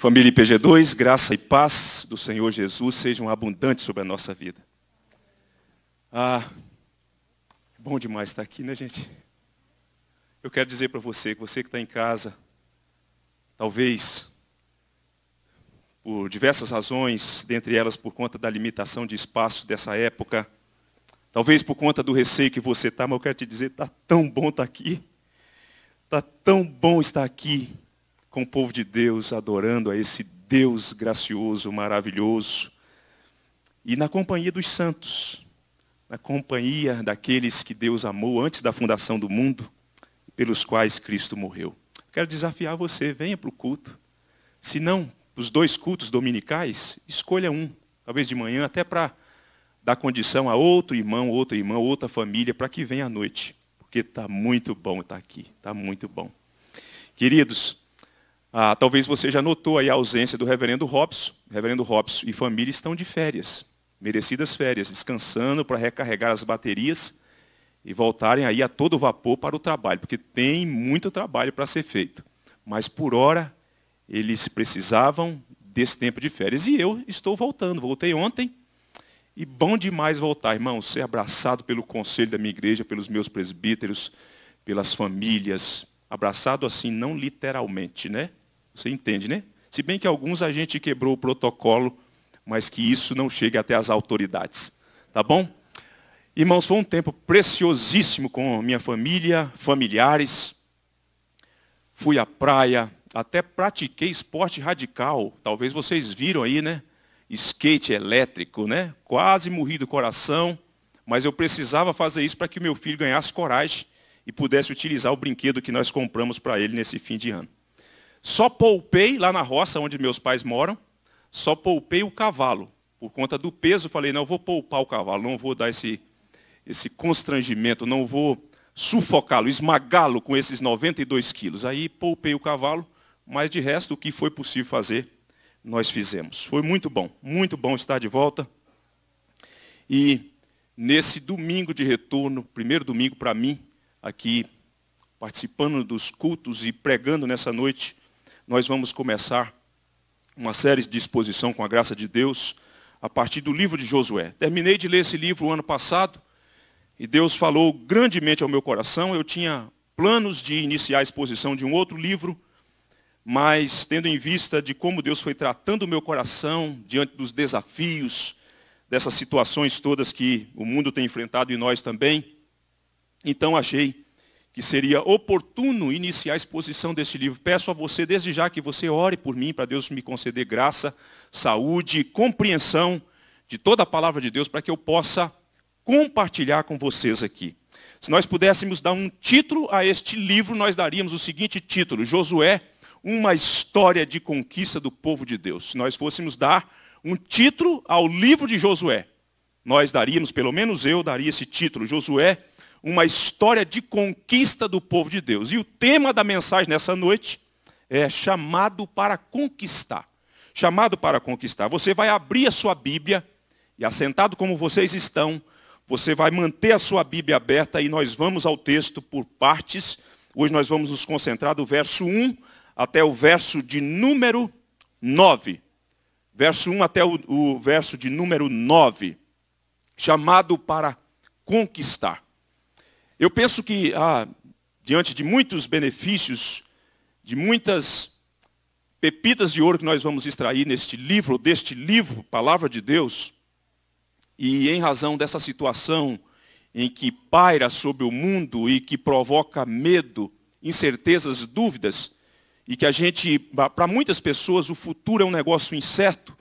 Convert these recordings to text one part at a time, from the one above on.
Família IPG2, graça e paz do Senhor Jesus sejam abundantes sobre a nossa vida. Ah, é bom demais estar aqui, né, gente? Eu quero dizer para você, que você que está em casa, talvez por diversas razões, dentre elas por conta da limitação de espaço dessa época, talvez por conta do receio que você está, mas eu quero te dizer, está tá tá tão bom estar aqui, está tão bom estar aqui com o povo de Deus adorando a esse Deus gracioso, maravilhoso. E na companhia dos santos, na companhia daqueles que Deus amou antes da fundação do mundo, pelos quais Cristo morreu. Quero desafiar você, venha para o culto. Se não, os dois cultos dominicais, escolha um, talvez de manhã, até para dar condição a outro irmão, outra irmã, outra família, para que venha à noite. Porque está muito bom estar tá aqui, está muito bom. Queridos, ah, talvez você já notou aí a ausência do reverendo Robson. O reverendo Robson e família estão de férias, merecidas férias, descansando para recarregar as baterias e voltarem aí a todo vapor para o trabalho, porque tem muito trabalho para ser feito. Mas por hora eles precisavam desse tempo de férias e eu estou voltando. Voltei ontem e bom demais voltar, irmão, ser abraçado pelo conselho da minha igreja, pelos meus presbíteros, pelas famílias, abraçado assim não literalmente, né? Você entende, né? Se bem que alguns a gente quebrou o protocolo, mas que isso não chegue até as autoridades. Tá bom? Irmãos, foi um tempo preciosíssimo com minha família, familiares. Fui à praia, até pratiquei esporte radical. Talvez vocês viram aí, né? Skate elétrico, né? Quase morri do coração, mas eu precisava fazer isso para que meu filho ganhasse coragem e pudesse utilizar o brinquedo que nós compramos para ele nesse fim de ano. Só poupei lá na roça onde meus pais moram, só poupei o cavalo. Por conta do peso, falei, não, vou poupar o cavalo, não vou dar esse, esse constrangimento, não vou sufocá-lo, esmagá-lo com esses 92 quilos. Aí poupei o cavalo, mas de resto, o que foi possível fazer, nós fizemos. Foi muito bom, muito bom estar de volta. E nesse domingo de retorno, primeiro domingo para mim, aqui participando dos cultos e pregando nessa noite, nós vamos começar uma série de exposição com a graça de Deus a partir do livro de Josué. Terminei de ler esse livro o ano passado e Deus falou grandemente ao meu coração. Eu tinha planos de iniciar a exposição de um outro livro, mas tendo em vista de como Deus foi tratando o meu coração diante dos desafios, dessas situações todas que o mundo tem enfrentado e nós também, então achei que seria oportuno iniciar a exposição deste livro. Peço a você, desde já, que você ore por mim, para Deus me conceder graça, saúde, compreensão de toda a palavra de Deus, para que eu possa compartilhar com vocês aqui. Se nós pudéssemos dar um título a este livro, nós daríamos o seguinte título: Josué, uma história de conquista do povo de Deus. Se nós fôssemos dar um título ao livro de Josué, nós daríamos, pelo menos eu daria esse título: Josué, uma história de conquista do povo de Deus. E o tema da mensagem nessa noite é chamado para conquistar. Chamado para conquistar. Você vai abrir a sua Bíblia e assentado como vocês estão, você vai manter a sua Bíblia aberta e nós vamos ao texto por partes. Hoje nós vamos nos concentrar do verso 1 até o verso de número 9. Verso 1 até o, o verso de número 9. Chamado para conquistar. Eu penso que, ah, diante de muitos benefícios, de muitas pepitas de ouro que nós vamos extrair neste livro, deste livro, Palavra de Deus, e em razão dessa situação em que paira sobre o mundo e que provoca medo, incertezas, dúvidas, e que a gente, para muitas pessoas, o futuro é um negócio incerto,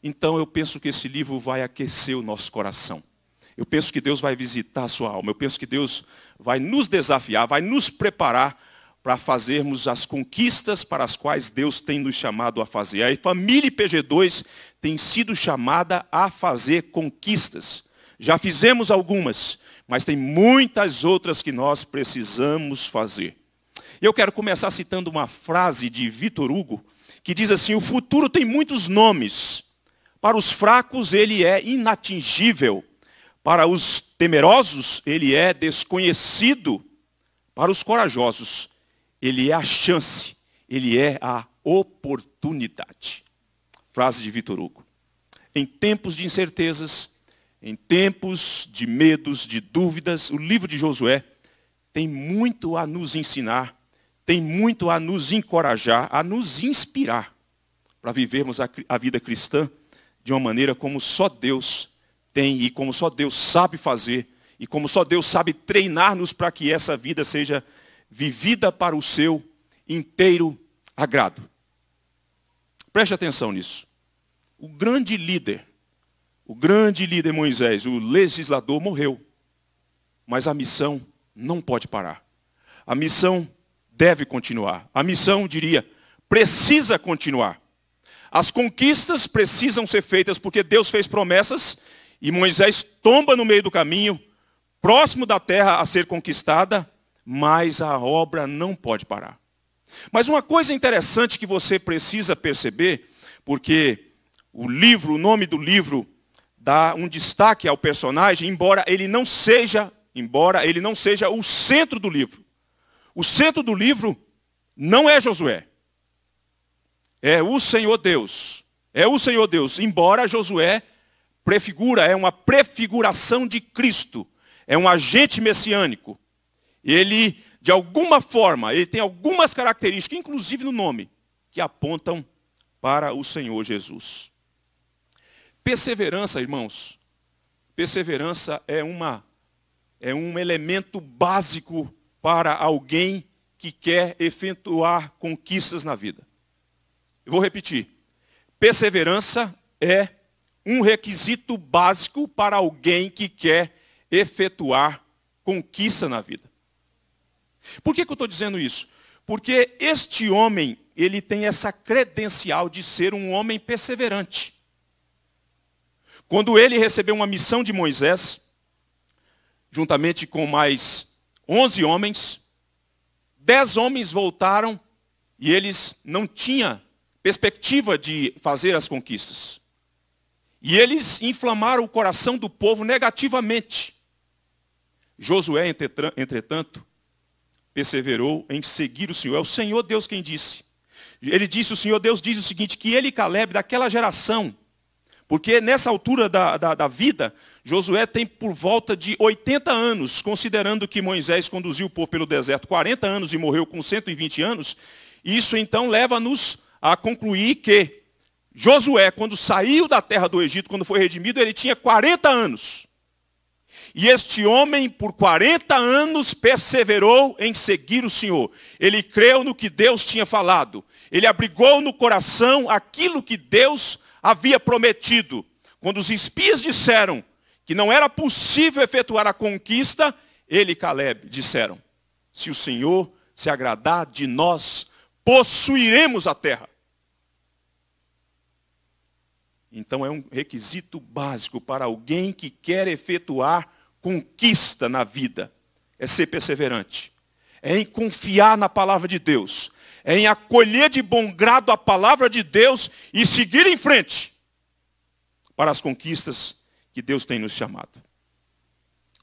então eu penso que esse livro vai aquecer o nosso coração. Eu penso que Deus vai visitar a sua alma. Eu penso que Deus vai nos desafiar, vai nos preparar para fazermos as conquistas para as quais Deus tem nos chamado a fazer. A família IPG2 tem sido chamada a fazer conquistas. Já fizemos algumas, mas tem muitas outras que nós precisamos fazer. Eu quero começar citando uma frase de Vitor Hugo, que diz assim: "O futuro tem muitos nomes. Para os fracos ele é inatingível, para os temerosos, ele é desconhecido. Para os corajosos, ele é a chance, ele é a oportunidade. Frase de Vitor Hugo. Em tempos de incertezas, em tempos de medos, de dúvidas, o livro de Josué tem muito a nos ensinar, tem muito a nos encorajar, a nos inspirar para vivermos a, a vida cristã de uma maneira como só Deus tem e como só Deus sabe fazer e como só Deus sabe treinar-nos para que essa vida seja vivida para o seu inteiro agrado. Preste atenção nisso. O grande líder, o grande líder Moisés, o legislador, morreu. Mas a missão não pode parar. A missão deve continuar. A missão, diria, precisa continuar. As conquistas precisam ser feitas porque Deus fez promessas e Moisés tomba no meio do caminho, próximo da terra a ser conquistada, mas a obra não pode parar. Mas uma coisa interessante que você precisa perceber, porque o livro, o nome do livro dá um destaque ao personagem, embora ele não seja, embora ele não seja o centro do livro. O centro do livro não é Josué. É o Senhor Deus. É o Senhor Deus, embora Josué prefigura, é uma prefiguração de Cristo, é um agente messiânico. Ele, de alguma forma, ele tem algumas características, inclusive no nome, que apontam para o Senhor Jesus. Perseverança, irmãos. Perseverança é uma é um elemento básico para alguém que quer efetuar conquistas na vida. Eu vou repetir. Perseverança é um requisito básico para alguém que quer efetuar conquista na vida. Por que, que eu estou dizendo isso? Porque este homem, ele tem essa credencial de ser um homem perseverante. Quando ele recebeu uma missão de Moisés, juntamente com mais 11 homens, 10 homens voltaram e eles não tinham perspectiva de fazer as conquistas. E eles inflamaram o coração do povo negativamente. Josué, entretanto, perseverou em seguir o Senhor. É o Senhor Deus quem disse. Ele disse, o Senhor Deus diz o seguinte, que ele e Caleb, daquela geração, porque nessa altura da, da, da, vida, Josué tem por volta de 80 anos, considerando que Moisés conduziu o povo pelo deserto 40 anos e morreu com 120 anos, isso então leva-nos a concluir que Josué, quando saiu da terra do Egito, quando foi redimido, ele tinha 40 anos. E este homem, por 40 anos, perseverou em seguir o Senhor. Ele creu no que Deus tinha falado. Ele abrigou no coração aquilo que Deus havia prometido. Quando os espias disseram que não era possível efetuar a conquista, ele e Caleb disseram: Se o Senhor se agradar de nós, possuiremos a terra. Então é um requisito básico para alguém que quer efetuar conquista na vida. É ser perseverante. É em confiar na palavra de Deus. É em acolher de bom grado a palavra de Deus e seguir em frente para as conquistas que Deus tem nos chamado.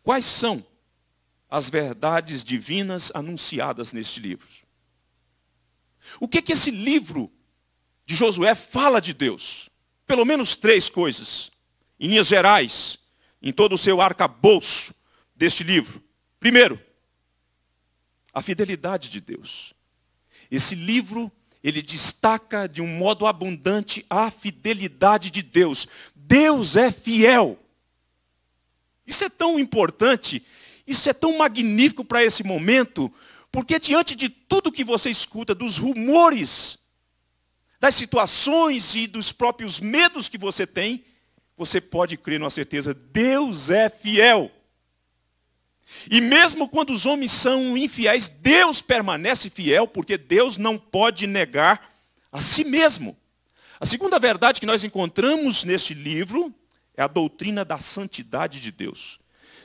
Quais são as verdades divinas anunciadas neste livro? O que, que esse livro de Josué fala de Deus? pelo menos três coisas, em linhas gerais, em todo o seu arcabouço deste livro. Primeiro, a fidelidade de Deus. Esse livro, ele destaca de um modo abundante a fidelidade de Deus. Deus é fiel. Isso é tão importante, isso é tão magnífico para esse momento, porque diante de tudo que você escuta, dos rumores das situações e dos próprios medos que você tem, você pode crer numa certeza: Deus é fiel. E mesmo quando os homens são infiéis, Deus permanece fiel, porque Deus não pode negar a si mesmo. A segunda verdade que nós encontramos neste livro é a doutrina da santidade de Deus.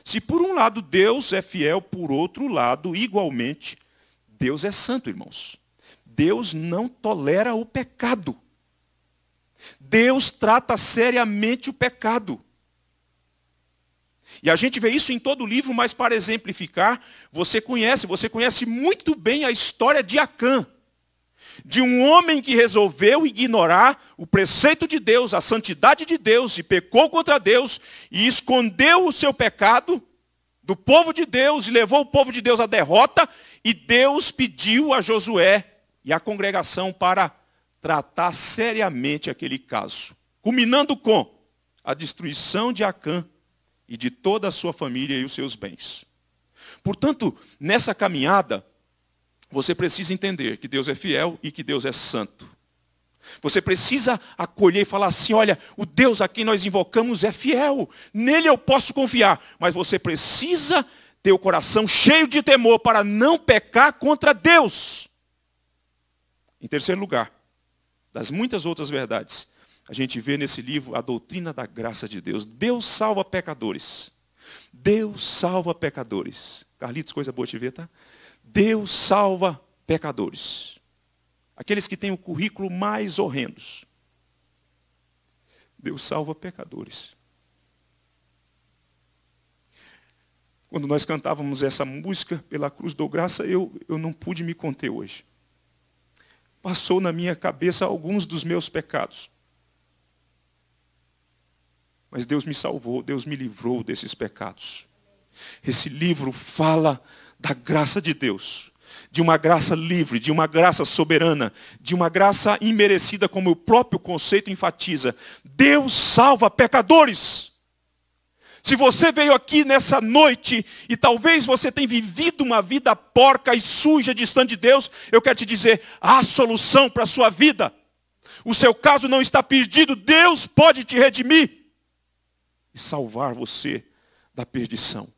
Se por um lado Deus é fiel, por outro lado, igualmente, Deus é santo, irmãos. Deus não tolera o pecado. Deus trata seriamente o pecado. E a gente vê isso em todo o livro, mas para exemplificar, você conhece, você conhece muito bem a história de Acã. De um homem que resolveu ignorar o preceito de Deus, a santidade de Deus, e pecou contra Deus, e escondeu o seu pecado do povo de Deus, e levou o povo de Deus à derrota, e Deus pediu a Josué e a congregação para tratar seriamente aquele caso, culminando com a destruição de Acã e de toda a sua família e os seus bens. Portanto, nessa caminhada, você precisa entender que Deus é fiel e que Deus é santo. Você precisa acolher e falar assim: olha, o Deus a quem nós invocamos é fiel, nele eu posso confiar, mas você precisa ter o coração cheio de temor para não pecar contra Deus. Em terceiro lugar, das muitas outras verdades, a gente vê nesse livro a doutrina da graça de Deus. Deus salva pecadores. Deus salva pecadores. Carlitos, coisa boa te ver, tá? Deus salva pecadores. Aqueles que têm o currículo mais horrendos. Deus salva pecadores. Quando nós cantávamos essa música pela cruz do graça, eu, eu não pude me conter hoje passou na minha cabeça alguns dos meus pecados. Mas Deus me salvou, Deus me livrou desses pecados. Esse livro fala da graça de Deus, de uma graça livre, de uma graça soberana, de uma graça imerecida, como o próprio conceito enfatiza. Deus salva pecadores. Se você veio aqui nessa noite e talvez você tenha vivido uma vida porca e suja distante de Deus, eu quero te dizer, há solução para a sua vida. O seu caso não está perdido, Deus pode te redimir e salvar você da perdição.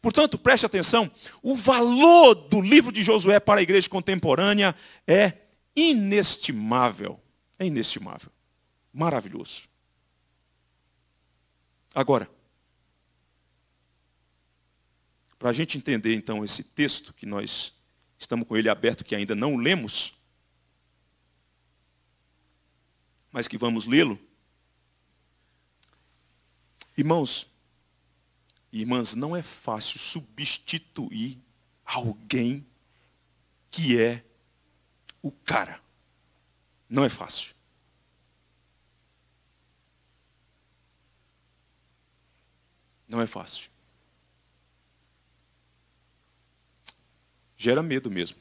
Portanto, preste atenção, o valor do livro de Josué para a igreja contemporânea é inestimável. É inestimável. Maravilhoso. Agora, para a gente entender então esse texto que nós estamos com ele aberto, que ainda não lemos, mas que vamos lê-lo. Irmãos, irmãs, não é fácil substituir alguém que é o cara. Não é fácil. Não é fácil. gera medo mesmo.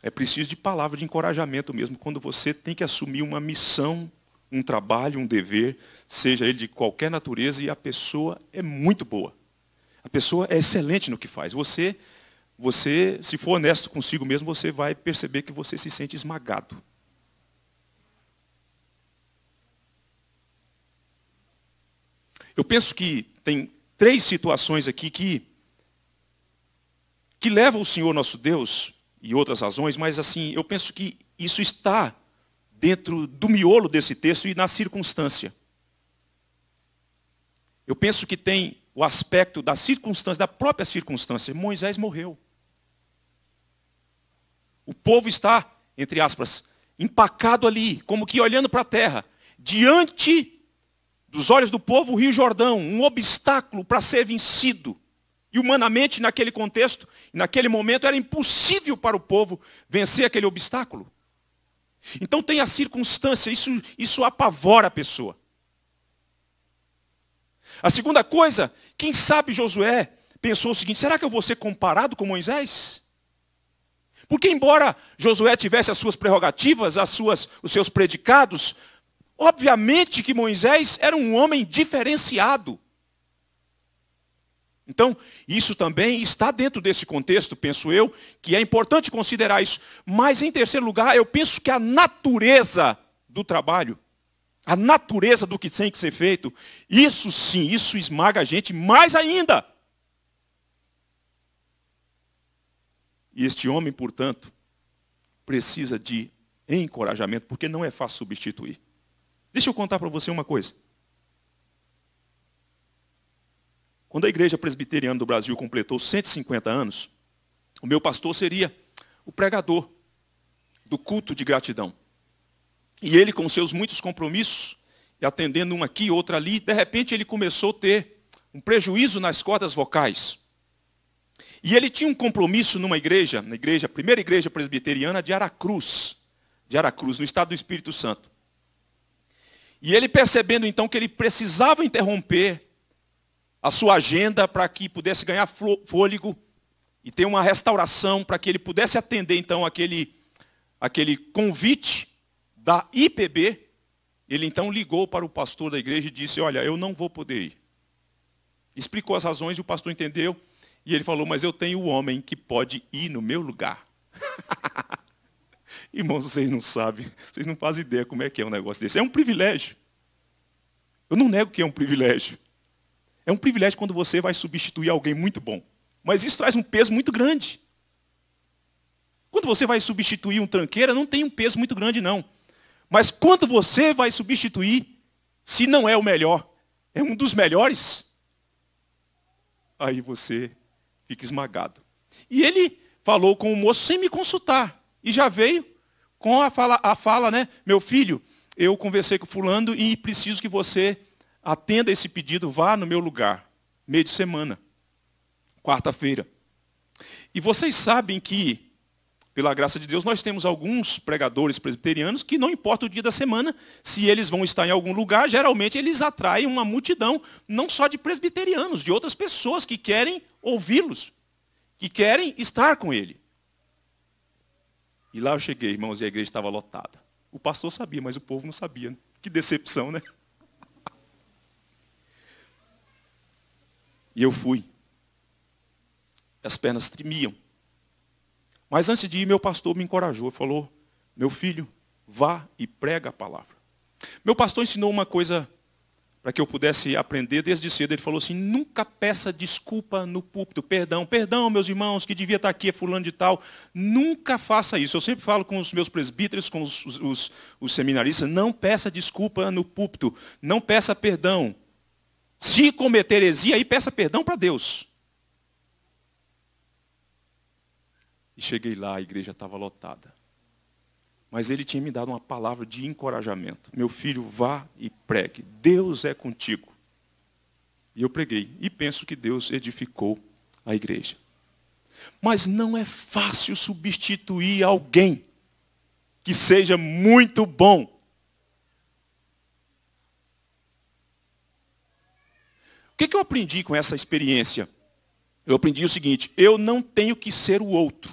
É preciso de palavra de encorajamento mesmo, quando você tem que assumir uma missão, um trabalho, um dever, seja ele de qualquer natureza, e a pessoa é muito boa. A pessoa é excelente no que faz. Você, você, se for honesto consigo mesmo, você vai perceber que você se sente esmagado. Eu penso que tem três situações aqui que que leva o Senhor nosso Deus e outras razões, mas assim, eu penso que isso está dentro do miolo desse texto e na circunstância. Eu penso que tem o aspecto da circunstância, da própria circunstância. Moisés morreu. O povo está, entre aspas, empacado ali, como que olhando para a terra. Diante dos olhos do povo, o Rio Jordão, um obstáculo para ser vencido. E humanamente, naquele contexto, naquele momento, era impossível para o povo vencer aquele obstáculo. Então tem a circunstância, isso, isso apavora a pessoa. A segunda coisa, quem sabe Josué pensou o seguinte: será que eu vou ser comparado com Moisés? Porque, embora Josué tivesse as suas prerrogativas, as suas, os seus predicados, obviamente que Moisés era um homem diferenciado. Então, isso também está dentro desse contexto, penso eu, que é importante considerar isso. Mas, em terceiro lugar, eu penso que a natureza do trabalho, a natureza do que tem que ser feito, isso sim, isso esmaga a gente mais ainda. E este homem, portanto, precisa de encorajamento, porque não é fácil substituir. Deixa eu contar para você uma coisa. Quando a Igreja Presbiteriana do Brasil completou 150 anos, o meu pastor seria o pregador do culto de gratidão. E ele, com seus muitos compromissos, e atendendo um aqui, outro ali, de repente ele começou a ter um prejuízo nas cordas vocais. E ele tinha um compromisso numa igreja, na igreja, primeira igreja presbiteriana de Aracruz, de Aracruz, no estado do Espírito Santo. E ele percebendo então que ele precisava interromper a sua agenda para que pudesse ganhar fôlego e ter uma restauração para que ele pudesse atender então aquele, aquele convite da IPB, ele então ligou para o pastor da igreja e disse: Olha, eu não vou poder ir. Explicou as razões e o pastor entendeu. E ele falou: Mas eu tenho o um homem que pode ir no meu lugar. Irmãos, vocês não sabem, vocês não fazem ideia como é que é um negócio desse. É um privilégio. Eu não nego que é um privilégio. É um privilégio quando você vai substituir alguém muito bom. Mas isso traz um peso muito grande. Quando você vai substituir um tranqueira, não tem um peso muito grande, não. Mas quando você vai substituir, se não é o melhor, é um dos melhores, aí você fica esmagado. E ele falou com o moço sem me consultar. E já veio com a fala, a fala né? Meu filho, eu conversei com fulano e preciso que você atenda esse pedido, vá no meu lugar, meio de semana, quarta-feira. E vocês sabem que, pela graça de Deus, nós temos alguns pregadores presbiterianos que não importa o dia da semana, se eles vão estar em algum lugar, geralmente eles atraem uma multidão, não só de presbiterianos, de outras pessoas que querem ouvi-los, que querem estar com ele. E lá eu cheguei, irmãos, e a igreja estava lotada. O pastor sabia, mas o povo não sabia. Né? Que decepção, né? E eu fui. As pernas tremiam. Mas antes de ir, meu pastor me encorajou, falou: Meu filho, vá e prega a palavra. Meu pastor ensinou uma coisa para que eu pudesse aprender desde cedo. Ele falou assim: Nunca peça desculpa no púlpito, perdão, perdão, meus irmãos, que devia estar aqui, é fulano de tal. Nunca faça isso. Eu sempre falo com os meus presbíteros, com os, os, os seminaristas: Não peça desculpa no púlpito, não peça perdão. Se cometer heresia, aí peça perdão para Deus. E cheguei lá, a igreja estava lotada. Mas ele tinha me dado uma palavra de encorajamento. Meu filho, vá e pregue. Deus é contigo. E eu preguei. E penso que Deus edificou a igreja. Mas não é fácil substituir alguém que seja muito bom que, que eu aprendi com essa experiência? Eu aprendi o seguinte: eu não tenho que ser o outro.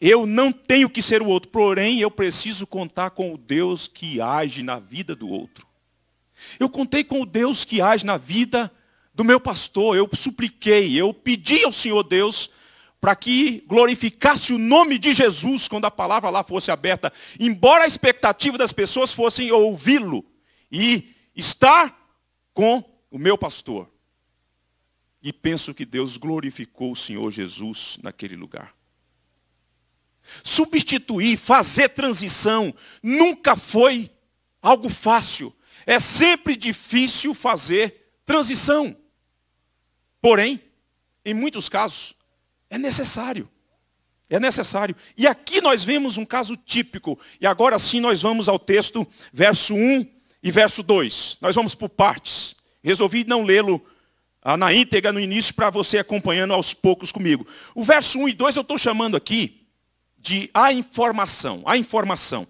Eu não tenho que ser o outro, porém eu preciso contar com o Deus que age na vida do outro. Eu contei com o Deus que age na vida do meu pastor, eu supliquei, eu pedi ao Senhor Deus para que glorificasse o nome de Jesus quando a palavra lá fosse aberta, embora a expectativa das pessoas fossem ouvi-lo e estar com o meu pastor. E penso que Deus glorificou o Senhor Jesus naquele lugar. Substituir, fazer transição, nunca foi algo fácil. É sempre difícil fazer transição. Porém, em muitos casos, é necessário. É necessário. E aqui nós vemos um caso típico. E agora sim nós vamos ao texto, verso 1 e verso 2. Nós vamos por partes. Resolvi não lê-lo ah, na íntegra no início para você acompanhando aos poucos comigo. O verso 1 e 2 eu estou chamando aqui de a informação, a informação.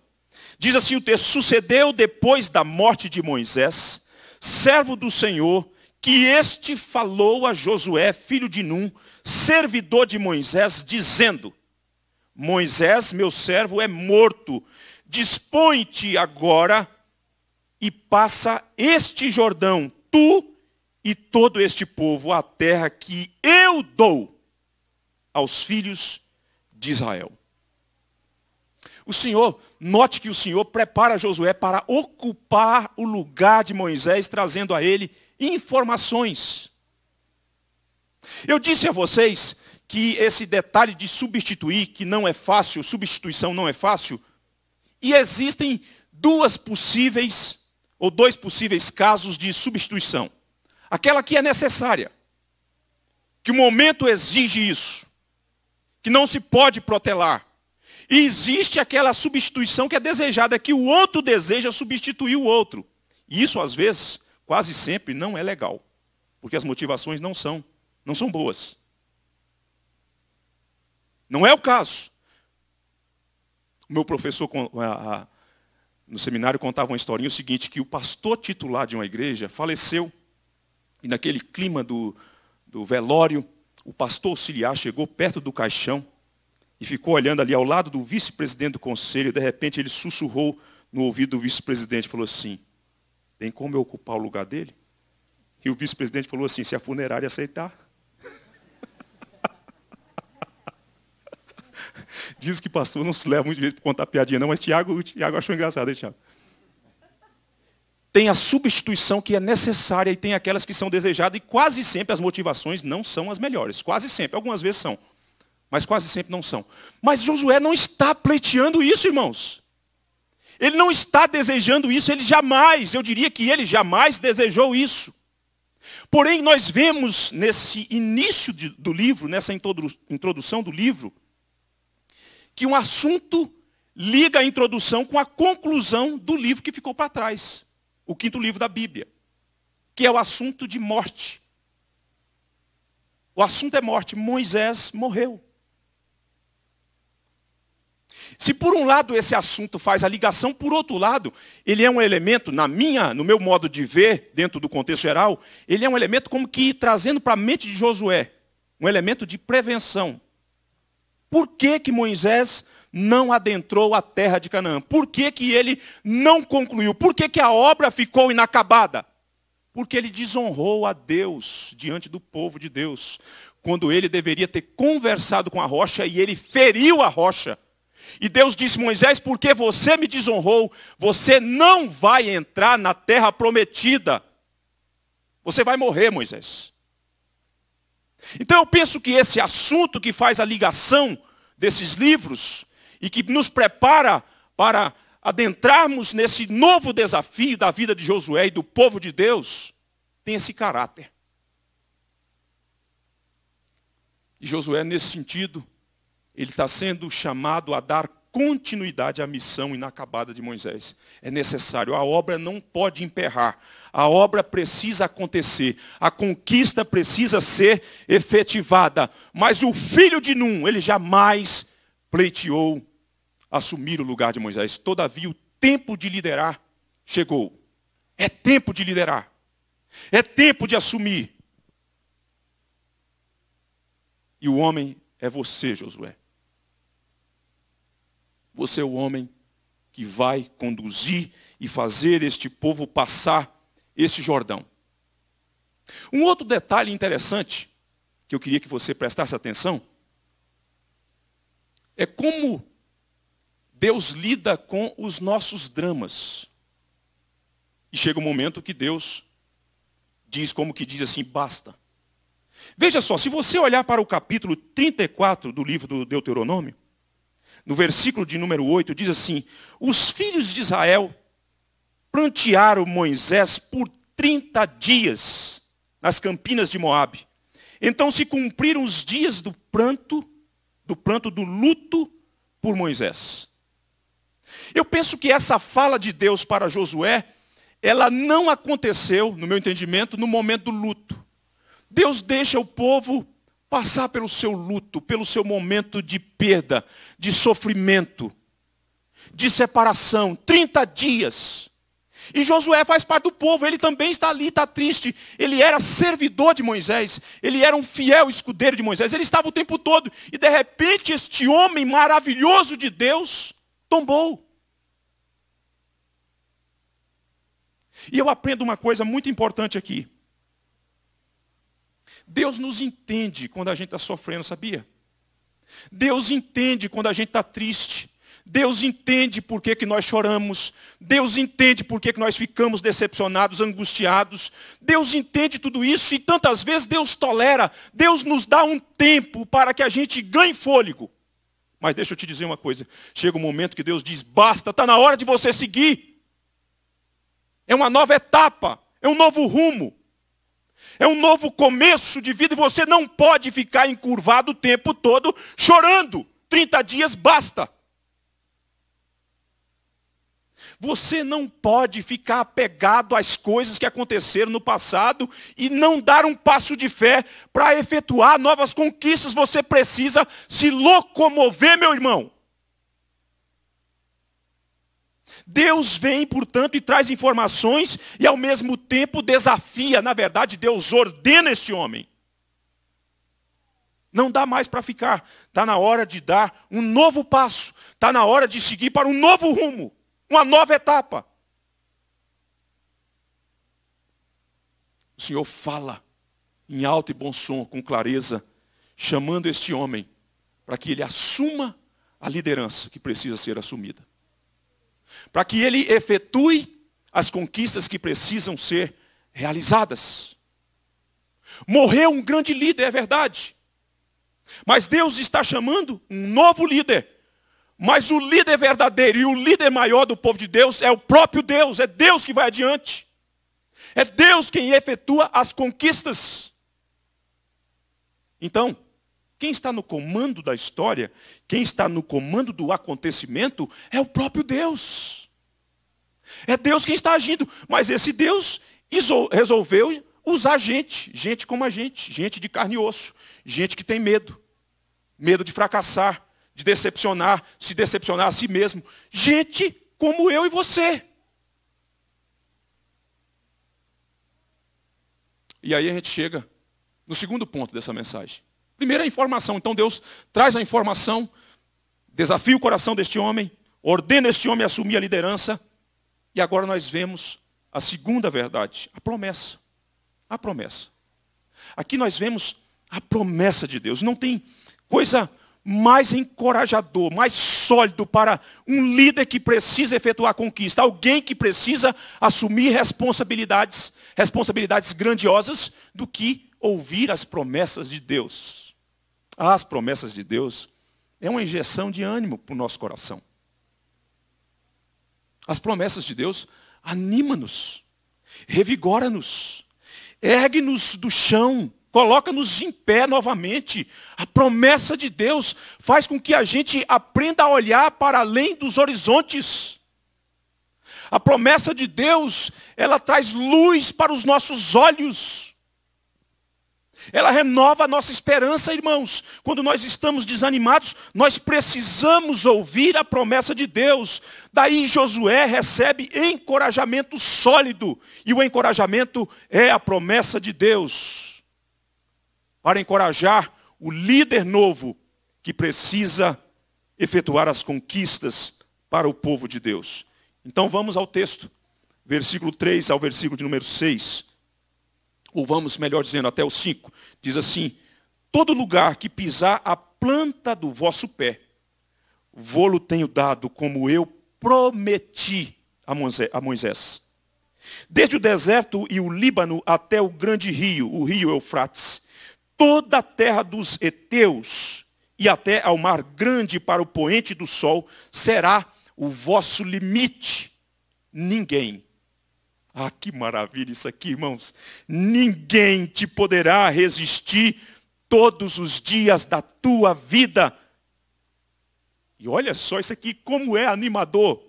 Diz assim o texto: Sucedeu depois da morte de Moisés, servo do Senhor, que este falou a Josué, filho de Num, servidor de Moisés, dizendo: Moisés, meu servo, é morto. Dispõe-te agora e passa este Jordão tu e todo este povo a terra que eu dou aos filhos de Israel. O Senhor, note que o Senhor prepara Josué para ocupar o lugar de Moisés, trazendo a ele informações. Eu disse a vocês que esse detalhe de substituir, que não é fácil, substituição não é fácil, e existem duas possíveis ou dois possíveis casos de substituição. Aquela que é necessária, que o momento exige isso, que não se pode protelar. E existe aquela substituição que é desejada, que o outro deseja substituir o outro. E isso, às vezes, quase sempre não é legal, porque as motivações não são, não são boas. Não é o caso. O meu professor no seminário contava uma historinha o seguinte, que o pastor titular de uma igreja faleceu, e naquele clima do, do velório, o pastor auxiliar chegou perto do caixão e ficou olhando ali ao lado do vice-presidente do conselho, e de repente ele sussurrou no ouvido do vice-presidente, falou assim, tem como eu ocupar o lugar dele? E o vice-presidente falou assim, se a funerária aceitar. diz que pastor não se leva muito jeito para contar piadinha, não, mas Tiago, Tiago achou engraçado, hein, Tiago? Tem a substituição que é necessária e tem aquelas que são desejadas, e quase sempre as motivações não são as melhores. Quase sempre. Algumas vezes são, mas quase sempre não são. Mas Josué não está pleiteando isso, irmãos. Ele não está desejando isso, ele jamais, eu diria que ele jamais desejou isso. Porém, nós vemos nesse início de, do livro, nessa introdução do livro, que um assunto liga a introdução com a conclusão do livro que ficou para trás, o quinto livro da Bíblia, que é o assunto de morte. O assunto é morte. Moisés morreu. Se por um lado esse assunto faz a ligação, por outro lado, ele é um elemento, na minha, no meu modo de ver, dentro do contexto geral, ele é um elemento como que trazendo para a mente de Josué, um elemento de prevenção, por que, que Moisés não adentrou a terra de Canaã? Por que, que ele não concluiu? Por que, que a obra ficou inacabada? Porque ele desonrou a Deus diante do povo de Deus, quando ele deveria ter conversado com a rocha e ele feriu a rocha. E Deus disse: Moisés, porque você me desonrou, você não vai entrar na terra prometida. Você vai morrer, Moisés. Então eu penso que esse assunto que faz a ligação desses livros e que nos prepara para adentrarmos nesse novo desafio da vida de Josué e do povo de Deus, tem esse caráter. E Josué, nesse sentido, ele está sendo chamado a dar continuidade à missão inacabada de Moisés. É necessário, a obra não pode emperrar, a obra precisa acontecer, a conquista precisa ser efetivada, mas o filho de Num, ele jamais pleiteou assumir o lugar de Moisés. Todavia, o tempo de liderar chegou. É tempo de liderar. É tempo de assumir. E o homem é você, Josué. Você é o homem que vai conduzir e fazer este povo passar este Jordão. Um outro detalhe interessante que eu queria que você prestasse atenção é como Deus lida com os nossos dramas. E chega um momento que Deus diz como que diz assim, basta. Veja só, se você olhar para o capítulo 34 do livro do Deuteronômio, no versículo de número 8, diz assim: Os filhos de Israel plantearam Moisés por 30 dias nas campinas de Moabe. Então se cumpriram os dias do pranto, do pranto do luto por Moisés. Eu penso que essa fala de Deus para Josué, ela não aconteceu, no meu entendimento, no momento do luto. Deus deixa o povo passar pelo seu luto, pelo seu momento de perda, de sofrimento, de separação 30 dias. E Josué faz parte do povo, ele também está ali, está triste. Ele era servidor de Moisés, ele era um fiel escudeiro de Moisés, ele estava o tempo todo. E de repente, este homem maravilhoso de Deus tombou. E eu aprendo uma coisa muito importante aqui. Deus nos entende quando a gente está sofrendo, sabia? Deus entende quando a gente está triste. Deus entende por que, que nós choramos. Deus entende por que, que nós ficamos decepcionados, angustiados. Deus entende tudo isso e tantas vezes Deus tolera. Deus nos dá um tempo para que a gente ganhe fôlego. Mas deixa eu te dizer uma coisa: chega um momento que Deus diz, basta, está na hora de você seguir. É uma nova etapa, é um novo rumo é um novo começo de vida e você não pode ficar encurvado o tempo todo chorando. 30 dias basta. Você não pode ficar apegado às coisas que aconteceram no passado e não dar um passo de fé para efetuar novas conquistas. Você precisa se locomover, meu irmão. Deus vem, portanto, e traz informações e ao mesmo tempo desafia. Na verdade, Deus ordena este homem. Não dá mais para ficar. Está na hora de dar um novo passo. Está na hora de seguir para um novo rumo, uma nova etapa. O Senhor fala em alto e bom som, com clareza, chamando este homem para que ele assuma a liderança que precisa ser assumida para que ele efetue as conquistas que precisam ser realizadas. Morreu um grande líder, é verdade. Mas Deus está chamando um novo líder. Mas o líder verdadeiro e o líder maior do povo de Deus é o próprio Deus, é Deus que vai adiante. É Deus quem efetua as conquistas. Então, quem está no comando da história, quem está no comando do acontecimento, é o próprio Deus. É Deus quem está agindo, mas esse Deus resolveu usar gente, gente como a gente, gente de carne e osso, gente que tem medo, medo de fracassar, de decepcionar, se decepcionar a si mesmo, gente como eu e você. E aí a gente chega no segundo ponto dessa mensagem. Primeira informação. Então Deus traz a informação, desafia o coração deste homem, ordena este homem a assumir a liderança. E agora nós vemos a segunda verdade, a promessa. A promessa. Aqui nós vemos a promessa de Deus. Não tem coisa mais encorajador, mais sólido para um líder que precisa efetuar conquista, alguém que precisa assumir responsabilidades, responsabilidades grandiosas, do que ouvir as promessas de Deus às promessas de Deus é uma injeção de ânimo para o nosso coração. As promessas de Deus anima-nos, revigora-nos, ergue-nos do chão, coloca-nos em pé novamente. A promessa de Deus faz com que a gente aprenda a olhar para além dos horizontes. A promessa de Deus, ela traz luz para os nossos olhos ela renova a nossa esperança, irmãos. Quando nós estamos desanimados, nós precisamos ouvir a promessa de Deus. Daí Josué recebe encorajamento sólido, e o encorajamento é a promessa de Deus para encorajar o líder novo que precisa efetuar as conquistas para o povo de Deus. Então vamos ao texto, versículo 3 ao versículo de número 6 ou vamos melhor dizendo, até o 5, diz assim: Todo lugar que pisar a planta do vosso pé, vô-lo tenho dado, como eu prometi a Moisés. Desde o deserto e o Líbano até o grande rio, o rio Eufrates, toda a terra dos heteus e até ao mar grande para o poente do sol será o vosso limite. Ninguém ah, que maravilha isso aqui, irmãos. Ninguém te poderá resistir todos os dias da tua vida. E olha só isso aqui, como é animador.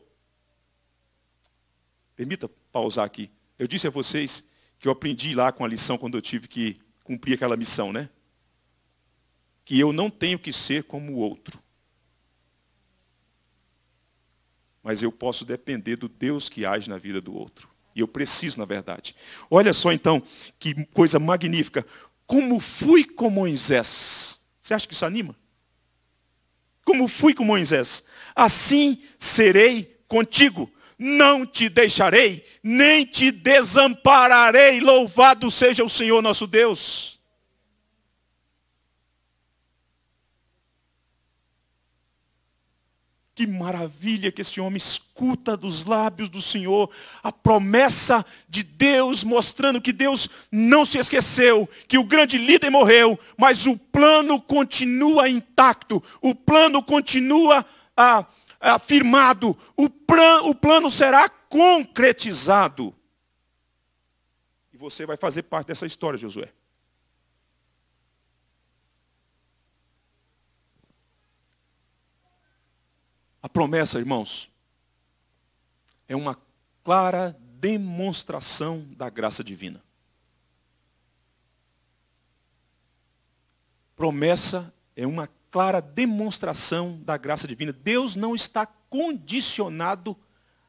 Permita pausar aqui. Eu disse a vocês que eu aprendi lá com a lição quando eu tive que cumprir aquela missão, né? Que eu não tenho que ser como o outro. Mas eu posso depender do Deus que age na vida do outro. E eu preciso, na verdade. Olha só então, que coisa magnífica. Como fui com Moisés. Você acha que isso anima? Como fui com Moisés. Assim serei contigo. Não te deixarei, nem te desampararei. Louvado seja o Senhor nosso Deus. Que maravilha que este homem escuta dos lábios do Senhor a promessa de Deus, mostrando que Deus não se esqueceu, que o grande líder morreu, mas o plano continua intacto, o plano continua ah, afirmado, o, plan, o plano será concretizado. E você vai fazer parte dessa história, Josué. A promessa, irmãos, é uma clara demonstração da graça divina. Promessa é uma clara demonstração da graça divina. Deus não está condicionado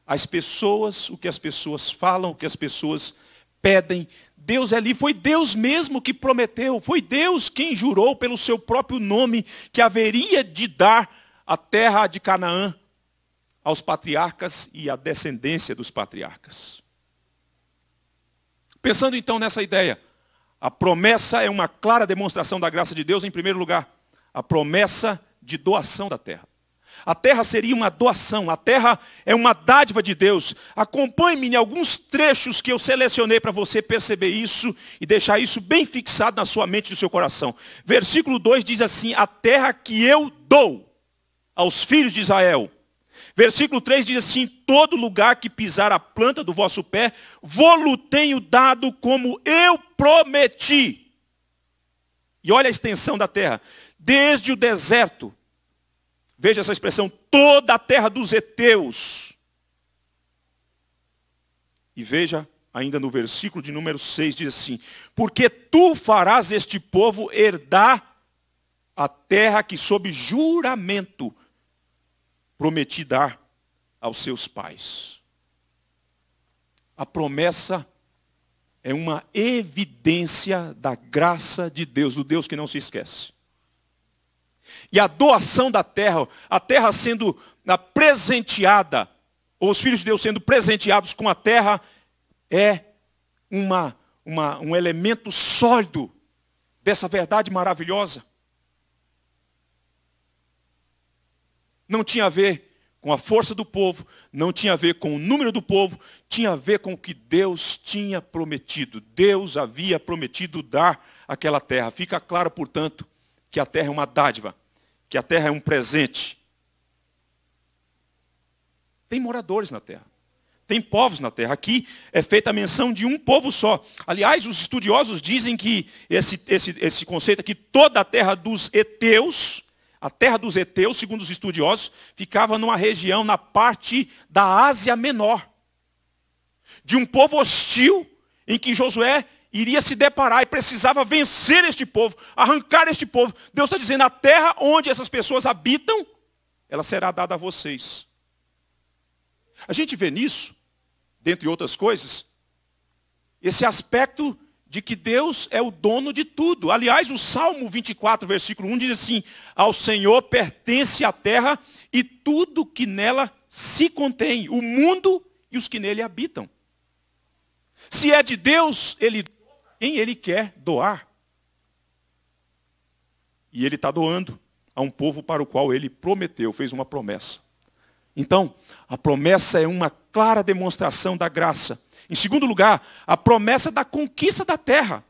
às pessoas, o que as pessoas falam, o que as pessoas pedem. Deus é ali, foi Deus mesmo que prometeu, foi Deus quem jurou pelo seu próprio nome que haveria de dar a terra de Canaã aos patriarcas e à descendência dos patriarcas. Pensando então nessa ideia, a promessa é uma clara demonstração da graça de Deus, em primeiro lugar, a promessa de doação da terra. A terra seria uma doação, a terra é uma dádiva de Deus. Acompanhe-me em alguns trechos que eu selecionei para você perceber isso e deixar isso bem fixado na sua mente e no seu coração. Versículo 2 diz assim: A terra que eu dou aos filhos de Israel. Versículo 3 diz assim: Todo lugar que pisar a planta do vosso pé, vou-lo tenho dado como eu prometi. E olha a extensão da terra, desde o deserto, veja essa expressão, toda a terra dos heteus. E veja ainda no versículo de número 6, diz assim: Porque tu farás este povo herdar a terra que, sob juramento, prometi dar aos seus pais. A promessa é uma evidência da graça de Deus, do Deus que não se esquece. E a doação da terra, a terra sendo presenteada, ou os filhos de Deus sendo presenteados com a terra, é uma, uma um elemento sólido dessa verdade maravilhosa. Não tinha a ver com a força do povo, não tinha a ver com o número do povo, tinha a ver com o que Deus tinha prometido. Deus havia prometido dar aquela terra. Fica claro, portanto, que a terra é uma dádiva, que a terra é um presente. Tem moradores na terra. Tem povos na terra. Aqui é feita a menção de um povo só. Aliás, os estudiosos dizem que esse, esse, esse conceito aqui, toda a terra dos heteus a terra dos heteus, segundo os estudiosos, ficava numa região na parte da Ásia Menor, de um povo hostil em que Josué iria se deparar e precisava vencer este povo, arrancar este povo. Deus está dizendo: a terra onde essas pessoas habitam, ela será dada a vocês. A gente vê nisso, dentre outras coisas, esse aspecto de que Deus é o dono de tudo. Aliás, o Salmo 24, versículo 1 diz assim: Ao Senhor pertence a terra e tudo que nela se contém, o mundo e os que nele habitam. Se é de Deus, ele quem ele quer doar. E ele está doando a um povo para o qual ele prometeu, fez uma promessa. Então, a promessa é uma clara demonstração da graça em segundo lugar, a promessa da conquista da terra.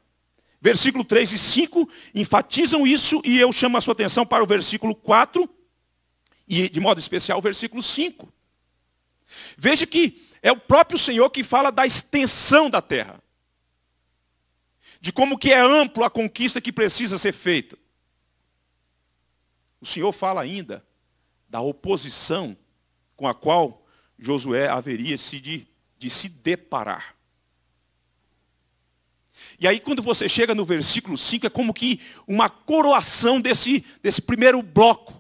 Versículo 3 e 5 enfatizam isso e eu chamo a sua atenção para o versículo 4 e, de modo especial, o versículo 5. Veja que é o próprio Senhor que fala da extensão da terra. De como que é amplo a conquista que precisa ser feita. O Senhor fala ainda da oposição com a qual Josué haveria se de de se deparar. E aí, quando você chega no versículo 5, é como que uma coroação desse, desse primeiro bloco.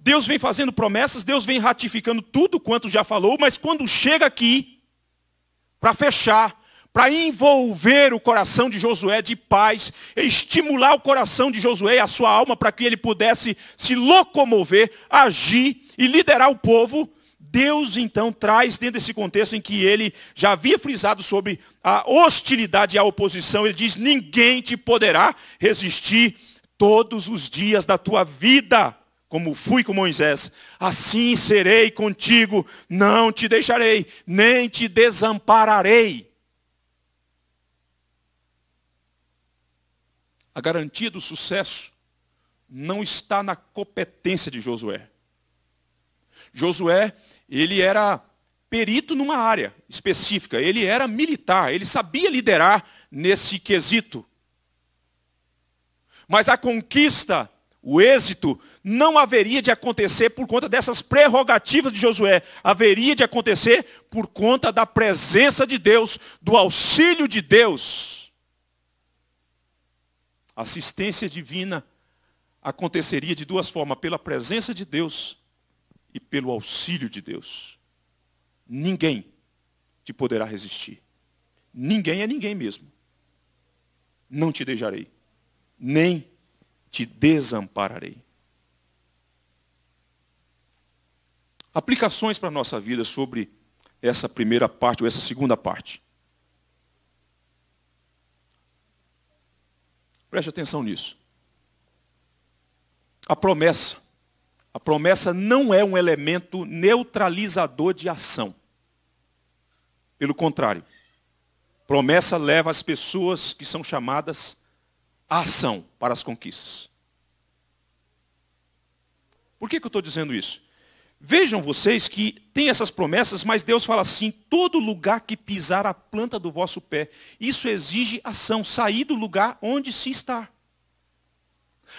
Deus vem fazendo promessas, Deus vem ratificando tudo quanto já falou, mas quando chega aqui, para fechar, para envolver o coração de Josué de paz, estimular o coração de Josué e a sua alma para que ele pudesse se locomover, agir e liderar o povo, Deus então traz dentro desse contexto em que ele já havia frisado sobre a hostilidade e a oposição, ele diz: ninguém te poderá resistir todos os dias da tua vida, como fui com Moisés. Assim serei contigo, não te deixarei, nem te desampararei. A garantia do sucesso não está na competência de Josué. Josué ele era perito numa área específica, ele era militar, ele sabia liderar nesse quesito. Mas a conquista, o êxito, não haveria de acontecer por conta dessas prerrogativas de Josué, haveria de acontecer por conta da presença de Deus, do auxílio de Deus. Assistência divina aconteceria de duas formas: pela presença de Deus e pelo auxílio de Deus. Ninguém te poderá resistir. Ninguém é ninguém mesmo. Não te deixarei, nem te desampararei. Aplicações para a nossa vida sobre essa primeira parte ou essa segunda parte. Preste atenção nisso. A promessa a promessa não é um elemento neutralizador de ação. Pelo contrário, promessa leva as pessoas que são chamadas à ação para as conquistas. Por que, que eu estou dizendo isso? Vejam vocês que tem essas promessas, mas Deus fala assim: todo lugar que pisar a planta do vosso pé, isso exige ação, sair do lugar onde se está.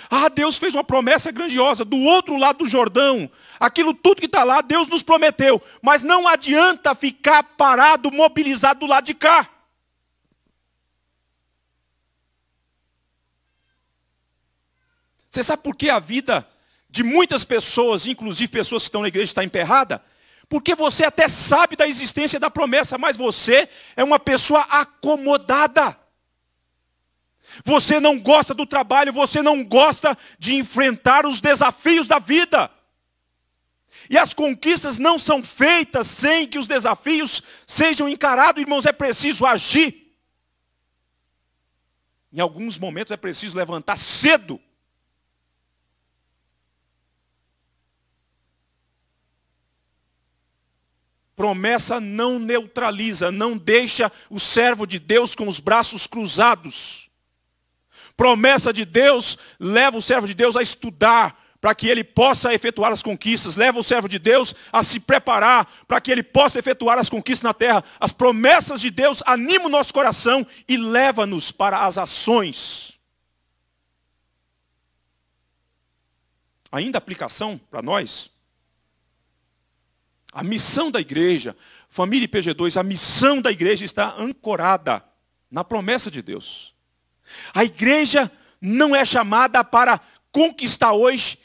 Ah, Deus fez uma promessa grandiosa do outro lado do Jordão. Aquilo tudo que está lá, Deus nos prometeu. Mas não adianta ficar parado, mobilizado do lado de cá. Você sabe por que a vida de muitas pessoas, inclusive pessoas que estão na igreja, está emperrada? Porque você até sabe da existência da promessa, mas você é uma pessoa acomodada você não gosta do trabalho, você não gosta de enfrentar os desafios da vida. E as conquistas não são feitas sem que os desafios sejam encarados, irmãos, é preciso agir. Em alguns momentos é preciso levantar cedo. Promessa não neutraliza, não deixa o servo de Deus com os braços cruzados. Promessa de Deus leva o servo de Deus a estudar para que ele possa efetuar as conquistas, leva o servo de Deus a se preparar para que ele possa efetuar as conquistas na terra. As promessas de Deus animam o nosso coração e leva-nos para as ações. Ainda aplicação para nós? A missão da igreja, família IPG2, a missão da igreja está ancorada na promessa de Deus. A igreja não é chamada para conquistar hoje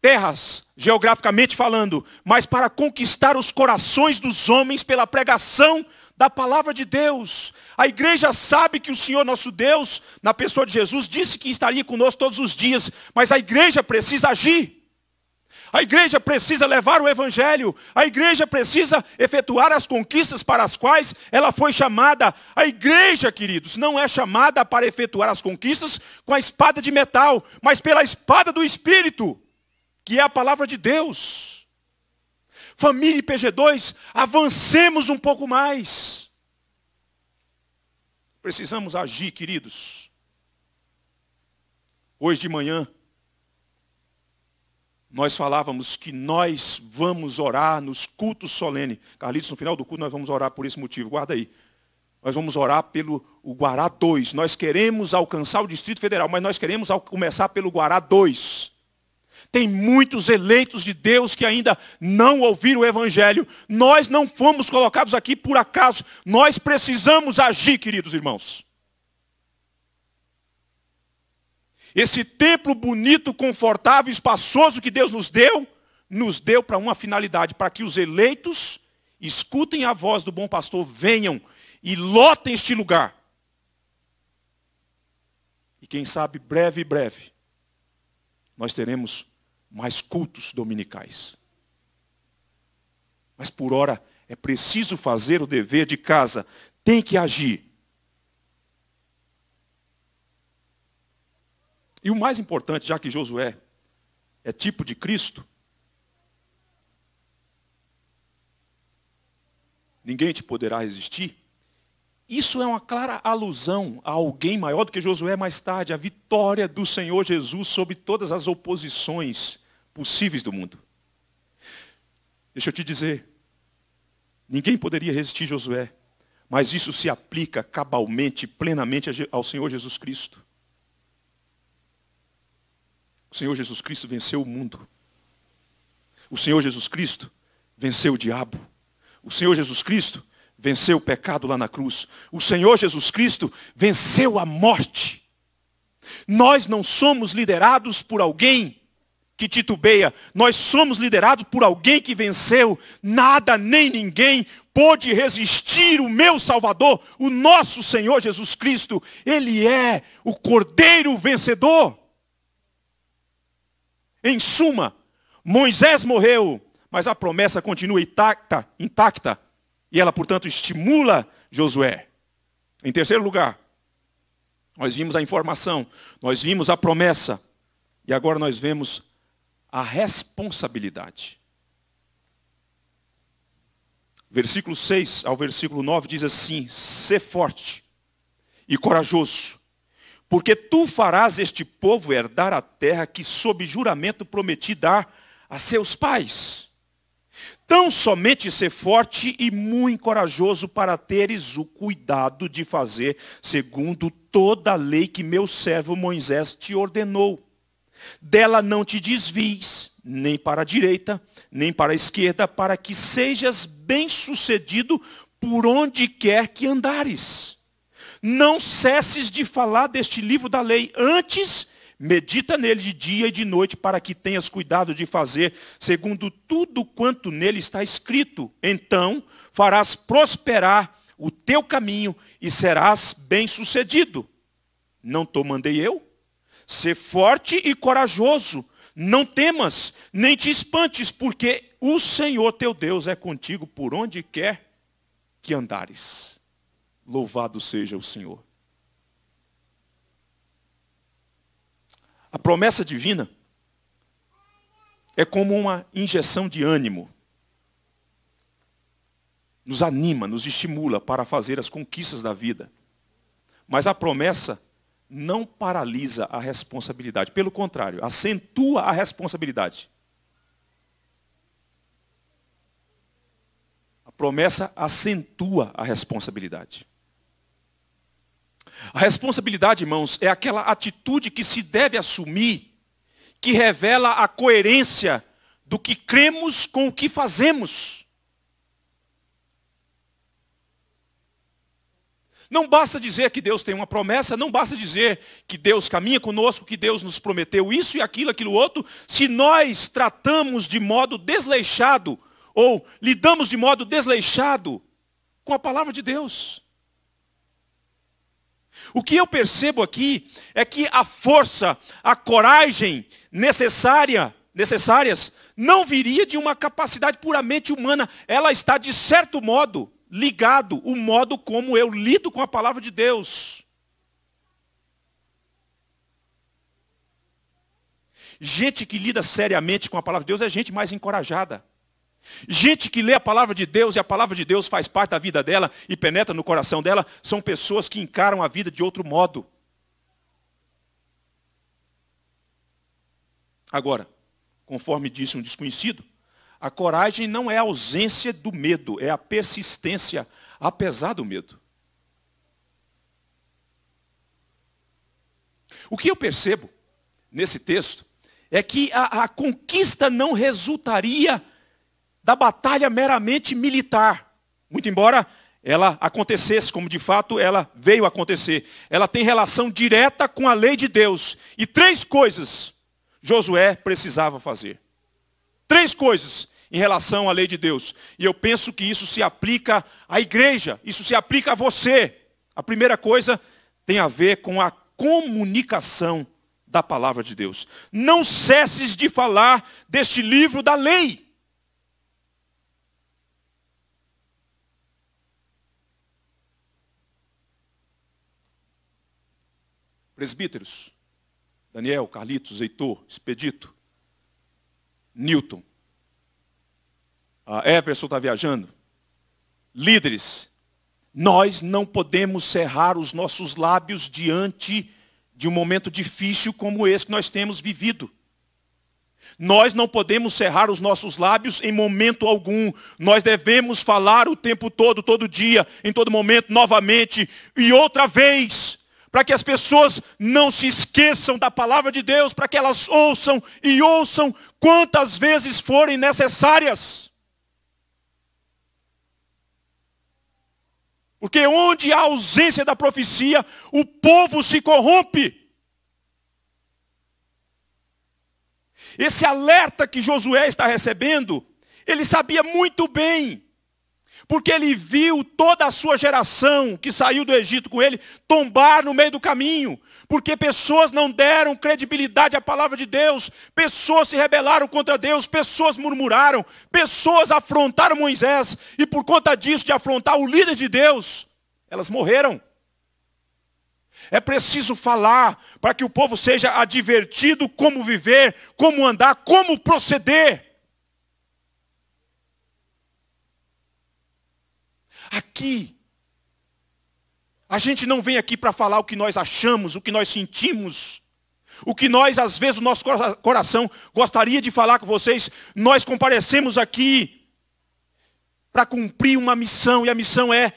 terras, geograficamente falando, mas para conquistar os corações dos homens pela pregação da palavra de Deus. A igreja sabe que o Senhor nosso Deus, na pessoa de Jesus, disse que estaria conosco todos os dias, mas a igreja precisa agir. A igreja precisa levar o evangelho. A igreja precisa efetuar as conquistas para as quais ela foi chamada. A igreja, queridos, não é chamada para efetuar as conquistas com a espada de metal, mas pela espada do espírito, que é a palavra de Deus. Família IPG2, avancemos um pouco mais. Precisamos agir, queridos. Hoje de manhã, nós falávamos que nós vamos orar nos cultos solene. Carlitos, no final do culto nós vamos orar por esse motivo, guarda aí. Nós vamos orar pelo o Guará 2. Nós queremos alcançar o Distrito Federal, mas nós queremos começar pelo Guará 2. Tem muitos eleitos de Deus que ainda não ouviram o Evangelho. Nós não fomos colocados aqui por acaso. Nós precisamos agir, queridos irmãos. Esse templo bonito, confortável, espaçoso que Deus nos deu, nos deu para uma finalidade, para que os eleitos escutem a voz do bom pastor, venham e lotem este lugar. E quem sabe, breve, breve, nós teremos mais cultos dominicais. Mas por hora é preciso fazer o dever de casa, tem que agir. E o mais importante, já que Josué é tipo de Cristo, ninguém te poderá resistir. Isso é uma clara alusão a alguém maior do que Josué mais tarde, a vitória do Senhor Jesus sobre todas as oposições possíveis do mundo. Deixa eu te dizer, ninguém poderia resistir Josué, mas isso se aplica cabalmente, plenamente ao Senhor Jesus Cristo. O Senhor Jesus Cristo venceu o mundo. O Senhor Jesus Cristo venceu o diabo. O Senhor Jesus Cristo venceu o pecado lá na cruz. O Senhor Jesus Cristo venceu a morte. Nós não somos liderados por alguém que titubeia. Nós somos liderados por alguém que venceu. Nada nem ninguém pôde resistir o meu Salvador, o nosso Senhor Jesus Cristo. Ele é o Cordeiro vencedor. Em suma, Moisés morreu, mas a promessa continua intacta, intacta e ela, portanto, estimula Josué. Em terceiro lugar, nós vimos a informação, nós vimos a promessa, e agora nós vemos a responsabilidade. Versículo 6 ao versículo 9 diz assim: Ser forte e corajoso, porque tu farás este povo herdar a terra que, sob juramento, prometi dar a seus pais. Tão somente ser forte e muito corajoso para teres o cuidado de fazer segundo toda a lei que meu servo Moisés te ordenou. Dela não te desvies, nem para a direita, nem para a esquerda, para que sejas bem-sucedido por onde quer que andares não cesses de falar deste livro da lei, antes medita nele de dia e de noite, para que tenhas cuidado de fazer segundo tudo quanto nele está escrito. Então farás prosperar o teu caminho e serás bem-sucedido. Não te mandei eu? Ser forte e corajoso. Não temas, nem te espantes, porque o Senhor teu Deus é contigo por onde quer que andares. Louvado seja o Senhor. A promessa divina é como uma injeção de ânimo. Nos anima, nos estimula para fazer as conquistas da vida. Mas a promessa não paralisa a responsabilidade, pelo contrário, acentua a responsabilidade. A promessa acentua a responsabilidade. A responsabilidade, irmãos, é aquela atitude que se deve assumir, que revela a coerência do que cremos com o que fazemos. Não basta dizer que Deus tem uma promessa, não basta dizer que Deus caminha conosco, que Deus nos prometeu isso e aquilo, aquilo outro, se nós tratamos de modo desleixado ou lidamos de modo desleixado com a palavra de Deus. O que eu percebo aqui é que a força, a coragem necessária, necessárias não viria de uma capacidade puramente humana, ela está de certo modo ligado o modo como eu lido com a palavra de Deus. Gente que lida seriamente com a palavra de Deus é gente mais encorajada. Gente que lê a palavra de Deus e a palavra de Deus faz parte da vida dela e penetra no coração dela, são pessoas que encaram a vida de outro modo. Agora, conforme disse um desconhecido, a coragem não é a ausência do medo, é a persistência apesar do medo. O que eu percebo nesse texto é que a, a conquista não resultaria da batalha meramente militar, muito embora ela acontecesse, como de fato ela veio acontecer. Ela tem relação direta com a lei de Deus. E três coisas Josué precisava fazer. Três coisas em relação à lei de Deus. E eu penso que isso se aplica à igreja, isso se aplica a você. A primeira coisa tem a ver com a comunicação da palavra de Deus. Não cesses de falar deste livro da lei. presbíteros, Daniel, Carlitos, Heitor, Expedito, Newton. A Everson está viajando. Líderes, nós não podemos cerrar os nossos lábios diante de um momento difícil como esse que nós temos vivido. Nós não podemos cerrar os nossos lábios em momento algum. Nós devemos falar o tempo todo, todo dia, em todo momento, novamente e outra vez para que as pessoas não se esqueçam da palavra de Deus, para que elas ouçam e ouçam quantas vezes forem necessárias. Porque onde há ausência da profecia, o povo se corrompe. Esse alerta que Josué está recebendo, ele sabia muito bem porque ele viu toda a sua geração que saiu do Egito com ele tombar no meio do caminho, porque pessoas não deram credibilidade à palavra de Deus, pessoas se rebelaram contra Deus, pessoas murmuraram, pessoas afrontaram Moisés, e por conta disso, de afrontar o líder de Deus, elas morreram. É preciso falar para que o povo seja advertido como viver, como andar, como proceder. aqui. A gente não vem aqui para falar o que nós achamos, o que nós sentimos, o que nós, às vezes, o nosso coração gostaria de falar com vocês. Nós comparecemos aqui para cumprir uma missão, e a missão é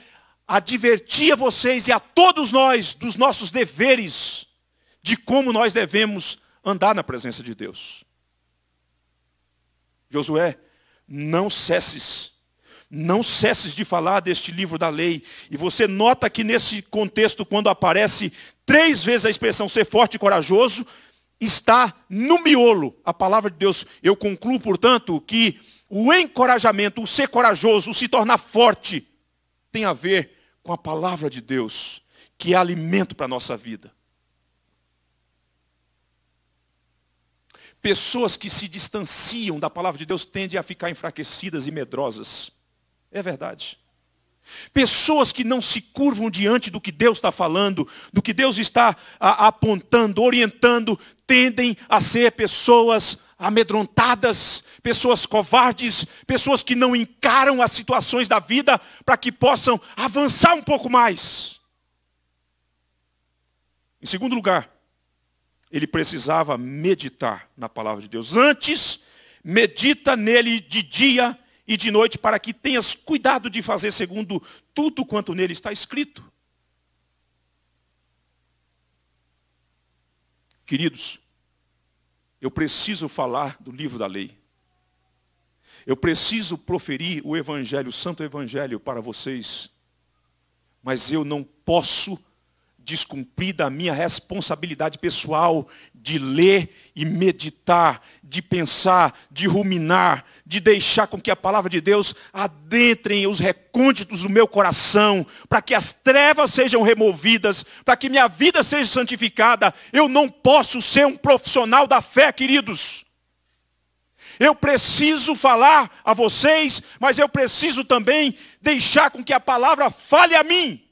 advertir a vocês e a todos nós dos nossos deveres, de como nós devemos andar na presença de Deus. Josué, não cesses não cesses de falar deste livro da lei. E você nota que nesse contexto, quando aparece três vezes a expressão ser forte e corajoso, está no miolo a palavra de Deus. Eu concluo, portanto, que o encorajamento, o ser corajoso, o se tornar forte, tem a ver com a palavra de Deus, que é alimento para a nossa vida. Pessoas que se distanciam da palavra de Deus tendem a ficar enfraquecidas e medrosas. É verdade. Pessoas que não se curvam diante do que Deus está falando, do que Deus está apontando, orientando, tendem a ser pessoas amedrontadas, pessoas covardes, pessoas que não encaram as situações da vida para que possam avançar um pouco mais. Em segundo lugar, ele precisava meditar na palavra de Deus. Antes, medita nele de dia e de noite, para que tenhas cuidado de fazer segundo tudo quanto nele está escrito. Queridos, eu preciso falar do livro da lei. Eu preciso proferir o evangelho, o santo evangelho para vocês. Mas eu não posso descumprida da minha responsabilidade pessoal de ler e meditar, de pensar, de ruminar, de deixar com que a palavra de Deus adentre os recônditos do meu coração, para que as trevas sejam removidas, para que minha vida seja santificada. Eu não posso ser um profissional da fé, queridos. Eu preciso falar a vocês, mas eu preciso também deixar com que a palavra fale a mim.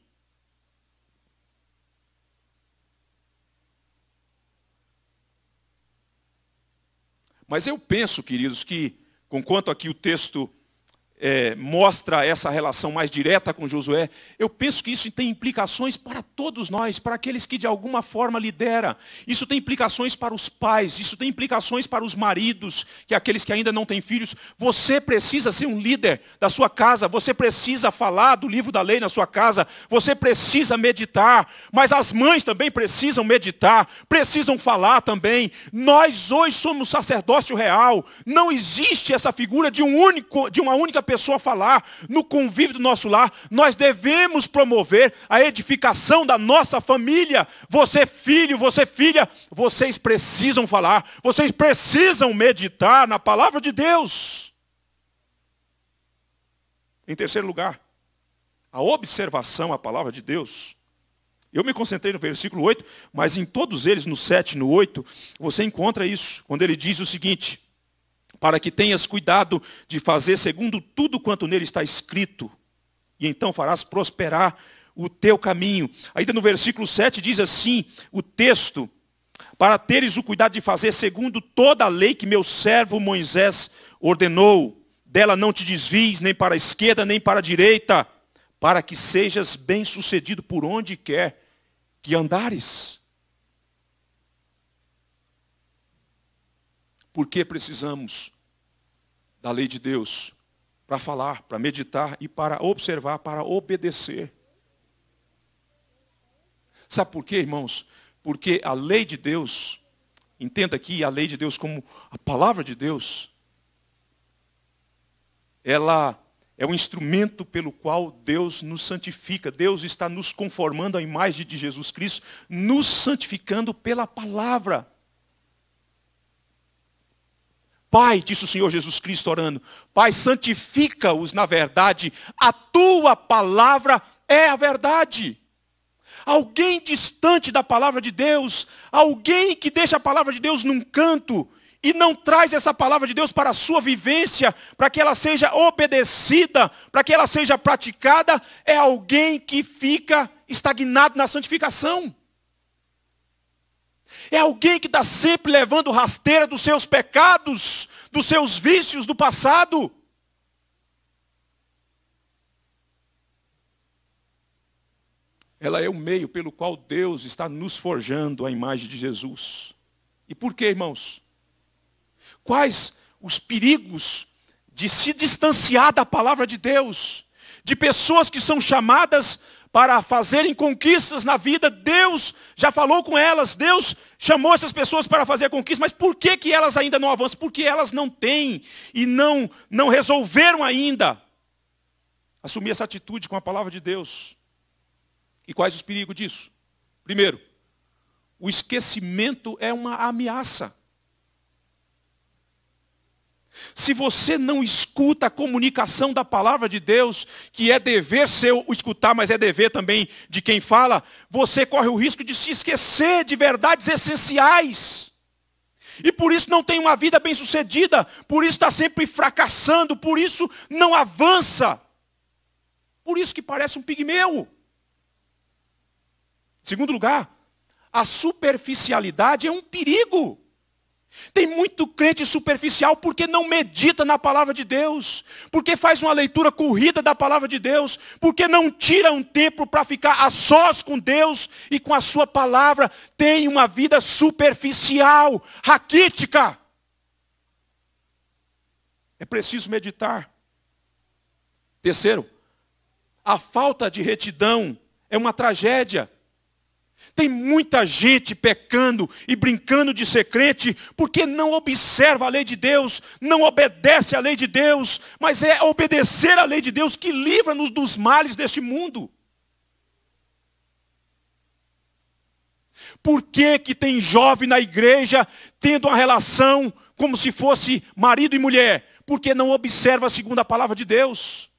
Mas eu penso, queridos, que, conquanto aqui o texto é, mostra essa relação mais direta com Josué, eu penso que isso tem implicações para todos nós, para aqueles que de alguma forma lideram. Isso tem implicações para os pais, isso tem implicações para os maridos, que é aqueles que ainda não têm filhos. Você precisa ser um líder da sua casa, você precisa falar do livro da lei na sua casa, você precisa meditar, mas as mães também precisam meditar, precisam falar também. Nós hoje somos sacerdócio real, não existe essa figura de um único, de uma única pessoa falar, no convívio do nosso lar, nós devemos promover a edificação da nossa família. Você, filho, você, filha, vocês precisam falar, vocês precisam meditar na palavra de Deus. Em terceiro lugar, a observação à palavra de Deus. Eu me concentrei no versículo 8, mas em todos eles, no 7 e no 8, você encontra isso, quando ele diz o seguinte: para que tenhas cuidado de fazer segundo tudo quanto nele está escrito, e então farás prosperar o teu caminho. Ainda no versículo 7 diz assim: o texto, para teres o cuidado de fazer segundo toda a lei que meu servo Moisés ordenou, dela não te desvies nem para a esquerda nem para a direita, para que sejas bem-sucedido por onde quer que andares. Porque precisamos da lei de Deus para falar, para meditar e para observar, para obedecer. Sabe por quê, irmãos? Porque a lei de Deus, entenda aqui a lei de Deus como a palavra de Deus, ela é o instrumento pelo qual Deus nos santifica. Deus está nos conformando à imagem de Jesus Cristo, nos santificando pela palavra. Pai, disse o Senhor Jesus Cristo orando, Pai, santifica-os na verdade, a tua palavra é a verdade. Alguém distante da palavra de Deus, alguém que deixa a palavra de Deus num canto e não traz essa palavra de Deus para a sua vivência, para que ela seja obedecida, para que ela seja praticada, é alguém que fica estagnado na santificação. É alguém que está sempre levando rasteira dos seus pecados, dos seus vícios do passado. Ela é o meio pelo qual Deus está nos forjando a imagem de Jesus. E por que, irmãos? Quais os perigos de se distanciar da palavra de Deus, de pessoas que são chamadas para fazerem conquistas na vida, Deus já falou com elas, Deus chamou essas pessoas para fazer conquistas, mas por que, que elas ainda não avançam? Porque elas não têm e não, não resolveram ainda assumir essa atitude com a palavra de Deus. E quais os perigos disso? Primeiro, o esquecimento é uma ameaça. Se você não escuta a comunicação da palavra de Deus, que é dever seu escutar, mas é dever também de quem fala, você corre o risco de se esquecer de verdades essenciais. E por isso não tem uma vida bem-sucedida, por isso está sempre fracassando, por isso não avança. Por isso que parece um pigmeu. Segundo lugar, a superficialidade é um perigo. Tem muito crente superficial porque não medita na palavra de Deus, porque faz uma leitura corrida da palavra de Deus, porque não tira um tempo para ficar a sós com Deus e com a sua palavra. Tem uma vida superficial, raquítica. É preciso meditar. Terceiro, a falta de retidão é uma tragédia tem muita gente pecando e brincando de ser crente porque não observa a lei de Deus, não obedece a lei de Deus, mas é obedecer a lei de Deus que livra-nos dos males deste mundo. Por que, que tem jovem na igreja tendo uma relação como se fosse marido e mulher? Porque não observa segundo a palavra de Deus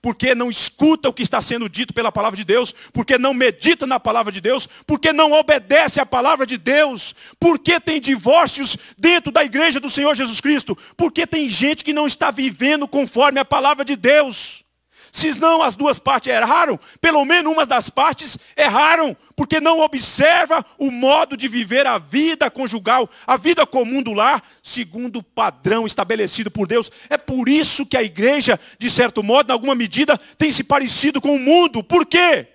porque não escuta o que está sendo dito pela palavra de Deus, porque não medita na palavra de Deus, porque não obedece à palavra de Deus, porque tem divórcios dentro da igreja do Senhor Jesus Cristo, porque tem gente que não está vivendo conforme a palavra de Deus. Se não as duas partes erraram, pelo menos uma das partes erraram, porque não observa o modo de viver a vida conjugal, a vida comum do lar, segundo o padrão estabelecido por Deus. É por isso que a igreja, de certo modo, em alguma medida, tem se parecido com o mundo. Por quê?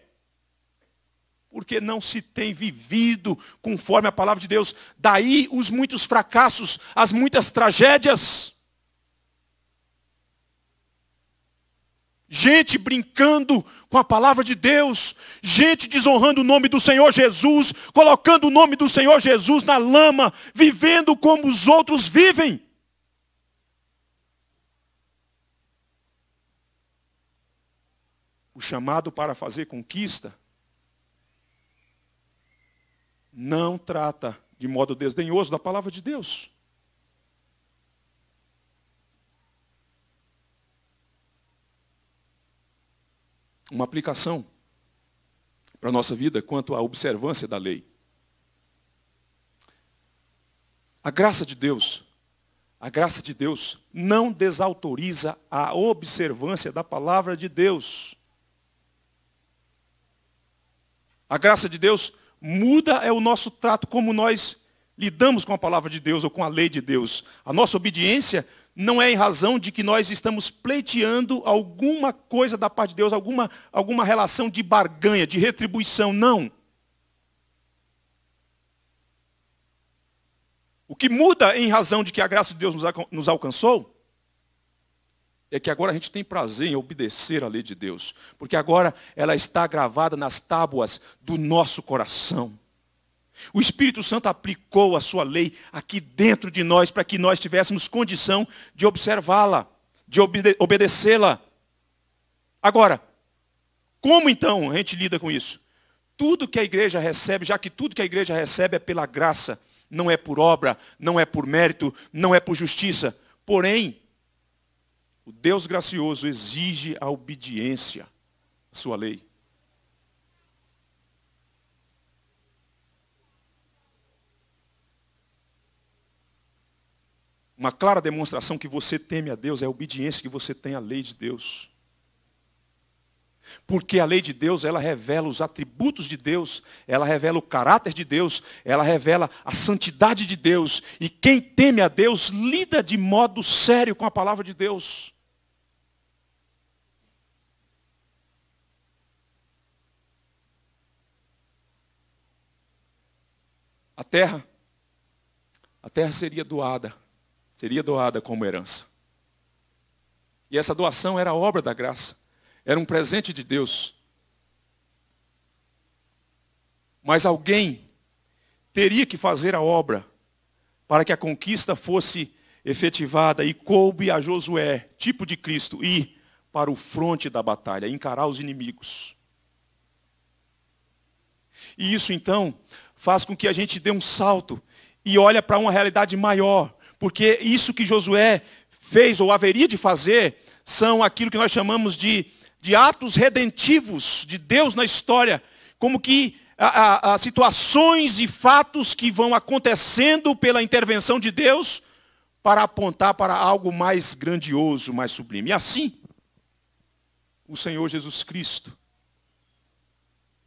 porque não se tem vivido conforme a palavra de Deus. Daí os muitos fracassos, as muitas tragédias. gente brincando com a palavra de Deus, gente desonrando o nome do Senhor Jesus, colocando o nome do Senhor Jesus na lama, vivendo como os outros vivem. O chamado para fazer conquista não trata de modo desdenhoso da palavra de Deus. uma aplicação para a nossa vida quanto à observância da lei. A graça de Deus, a graça de Deus não desautoriza a observância da palavra de Deus. A graça de Deus muda é o nosso trato como nós lidamos com a palavra de Deus ou com a lei de Deus. A nossa obediência não é em razão de que nós estamos pleiteando alguma coisa da parte de Deus, alguma, alguma relação de barganha, de retribuição, não. O que muda em razão de que a graça de Deus nos alcançou é que agora a gente tem prazer em obedecer à lei de Deus, porque agora ela está gravada nas tábuas do nosso coração. O Espírito Santo aplicou a sua lei aqui dentro de nós para que nós tivéssemos condição de observá-la, de obede obedecê-la. Agora, como então a gente lida com isso? Tudo que a igreja recebe, já que tudo que a igreja recebe é pela graça, não é por obra, não é por mérito, não é por justiça. Porém, o Deus gracioso exige a obediência à sua lei. Uma clara demonstração que você teme a Deus é a obediência que você tem à lei de Deus. Porque a lei de Deus, ela revela os atributos de Deus, ela revela o caráter de Deus, ela revela a santidade de Deus. E quem teme a Deus lida de modo sério com a palavra de Deus. A terra, a terra seria doada seria doada como herança. E essa doação era obra da graça, era um presente de Deus. Mas alguém teria que fazer a obra para que a conquista fosse efetivada e coube a Josué, tipo de Cristo, ir para o fronte da batalha, encarar os inimigos. E isso então faz com que a gente dê um salto e olha para uma realidade maior, porque isso que Josué fez ou haveria de fazer são aquilo que nós chamamos de, de atos redentivos de Deus na história, como que a, a, a situações e fatos que vão acontecendo pela intervenção de Deus para apontar para algo mais grandioso, mais sublime. E assim, o Senhor Jesus Cristo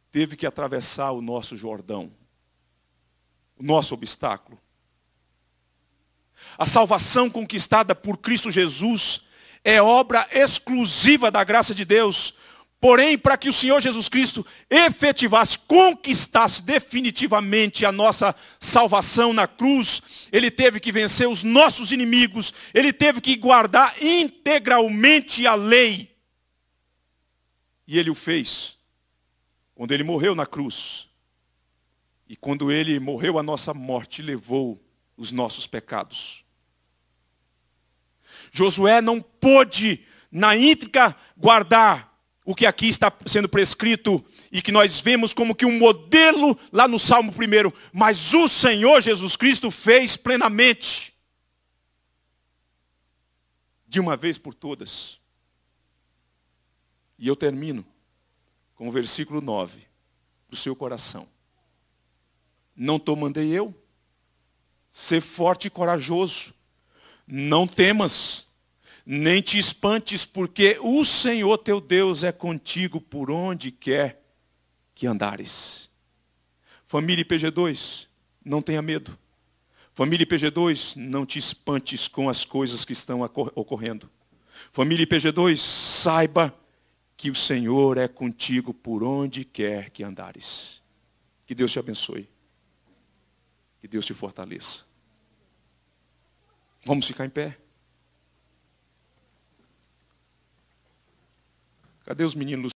teve que atravessar o nosso Jordão, o nosso obstáculo, a salvação conquistada por Cristo Jesus é obra exclusiva da graça de Deus. Porém, para que o Senhor Jesus Cristo efetivasse, conquistasse definitivamente a nossa salvação na cruz, ele teve que vencer os nossos inimigos, ele teve que guardar integralmente a lei. E ele o fez quando ele morreu na cruz. E quando ele morreu a nossa morte, levou os nossos pecados. Josué não pôde, na íntegra, guardar o que aqui está sendo prescrito e que nós vemos como que um modelo lá no Salmo 1, mas o Senhor Jesus Cristo fez plenamente. De uma vez por todas. E eu termino com o versículo 9, para o seu coração. Não tomandei eu, Ser forte e corajoso. Não temas, nem te espantes, porque o Senhor teu Deus é contigo por onde quer que andares. Família IPG2, não tenha medo. Família IPG2, não te espantes com as coisas que estão ocorrendo. Família IPG2, saiba que o Senhor é contigo por onde quer que andares. Que Deus te abençoe. Deus te fortaleça. Vamos ficar em pé? Cadê os meninos?